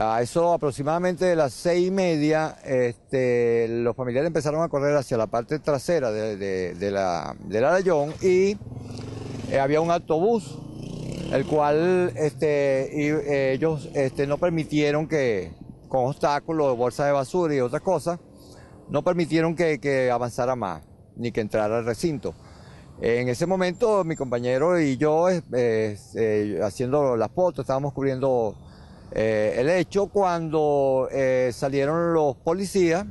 A eso aproximadamente de las seis y media, este, los familiares empezaron a correr hacia la parte trasera de, la, del Arayón y eh, había un autobús, el cual este, eh, ellos este, no permitieron que, con obstáculos, bolsas de basura y otras cosas, no permitieron que, avanzara más, ni que entrara al recinto. En ese momento mi compañero y yo, eh, haciendo las fotos, estábamos cubriendo eh, el hecho cuando eh, salieron los policías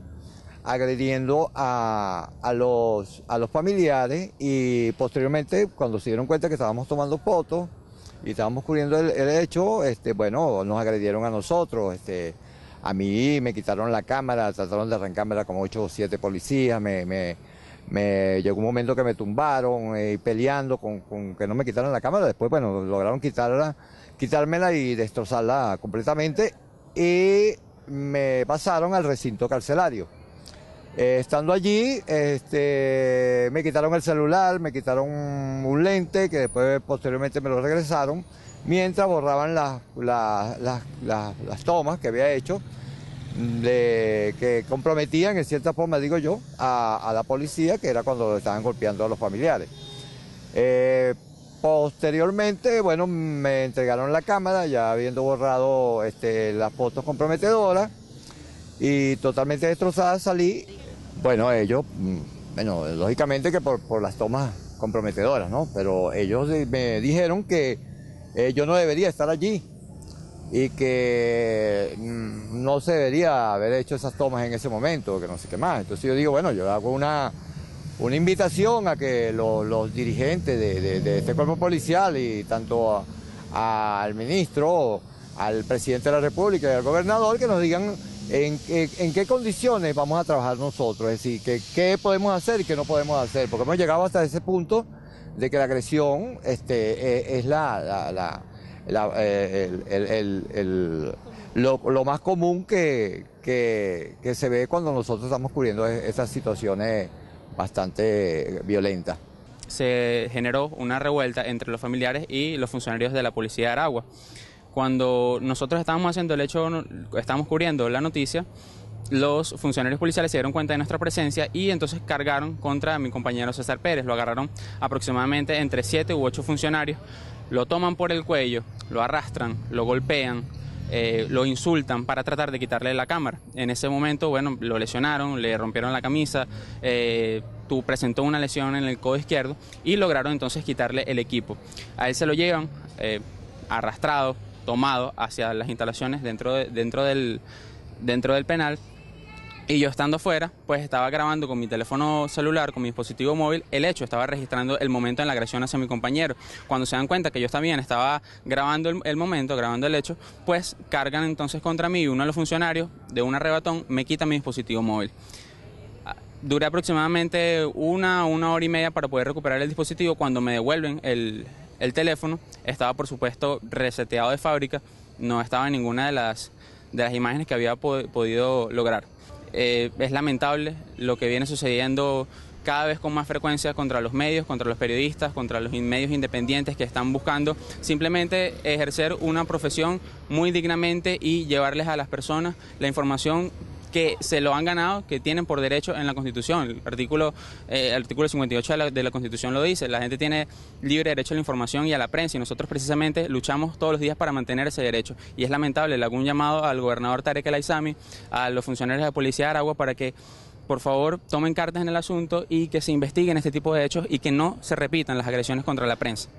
agrediendo a, los, a los familiares y posteriormente cuando se dieron cuenta que estábamos tomando fotos y estábamos cubriendo el, hecho, este, bueno, nos agredieron a nosotros, este, a mí me quitaron la cámara, trataron de arrancarme como ocho o siete policías, me, me, llegó un momento que me tumbaron eh, peleando con, que no me quitaron la cámara, después bueno, lograron quitarla quitármela y destrozarla completamente. Y me pasaron al recinto carcelario. Eh, estando allí, este, me quitaron el celular, me quitaron un lente que después posteriormente me lo regresaron, mientras borraban las, las, tomas que había hecho, mm, de, que comprometían en cierta forma, digo yo, a, la policía, que era cuando estaban golpeando a los familiares. Eh, Posteriormente, bueno, me entregaron la cámara, ya habiendo borrado este, las fotos comprometedoras y totalmente destrozada salí. Bueno, ellos, mm, bueno, lógicamente que por, las tomas comprometedoras, ¿no? Pero ellos eh, me dijeron que eh, yo no debería estar allí y que mm, no se debería haber hecho esas tomas en ese momento, que no sé qué más. Entonces yo digo, bueno, yo hago una una invitación a que los dirigentes de, este cuerpo policial y tanto al ministro, al presidente de la República y al gobernador que nos digan en, qué condiciones vamos a trabajar nosotros, es decir, qué podemos hacer y qué no podemos hacer, porque hemos llegado hasta ese punto de que la agresión este, e, es la, eh, lo, más común que, se ve cuando nosotros estamos cubriendo esas situaciones bastante violenta. Se generó una revuelta entre los familiares y los funcionarios de la Policía de Aragua. Cuando nosotros estábamos haciendo el hecho, estábamos cubriendo la noticia, los funcionarios policiales se dieron cuenta de nuestra presencia y entonces cargaron contra mi compañero César Pérez. Lo agarraron aproximadamente entre siete u ocho funcionarios, lo toman por el cuello, lo arrastran, lo golpean, eh, lo insultan para tratar de quitarle la cámara. En ese momento, bueno, lo lesionaron, le rompieron la camisa, eh, presentó una lesión en el codo izquierdo y lograron entonces quitarle el equipo. A él se lo llevan eh, arrastrado, tomado hacia las instalaciones dentro, dentro, del, dentro del penal y yo estando fuera, pues estaba grabando con mi teléfono celular, con mi dispositivo móvil, el hecho, estaba registrando el momento en la agresión hacia mi compañero. Cuando se dan cuenta que yo también estaba grabando el, momento, grabando el hecho, pues cargan entonces contra mí y uno de los funcionarios de un arrebatón me quita mi dispositivo móvil. Ah, duré aproximadamente una, una hora y media para poder recuperar el dispositivo. Cuando me devuelven el, teléfono, estaba por supuesto reseteado de fábrica, no estaba en ninguna de las, de las imágenes que había podido lograr. Eh, es lamentable lo que viene sucediendo cada vez con más frecuencia contra los medios, contra los periodistas, contra los medios independientes que están buscando simplemente ejercer una profesión muy dignamente y llevarles a las personas la información que se lo han ganado, que tienen por derecho en la Constitución. El artículo, el eh, artículo 58 de la, Constitución lo dice, la gente tiene libre derecho a la información y a la prensa y nosotros precisamente luchamos todos los días para mantener ese derecho. Y es lamentable, le hago un llamado al gobernador Tarek El Aizami, a los funcionarios de la Policía de Aragua para que por favor tomen cartas en el asunto y que se investiguen este tipo de hechos y que no se repitan las agresiones contra la prensa.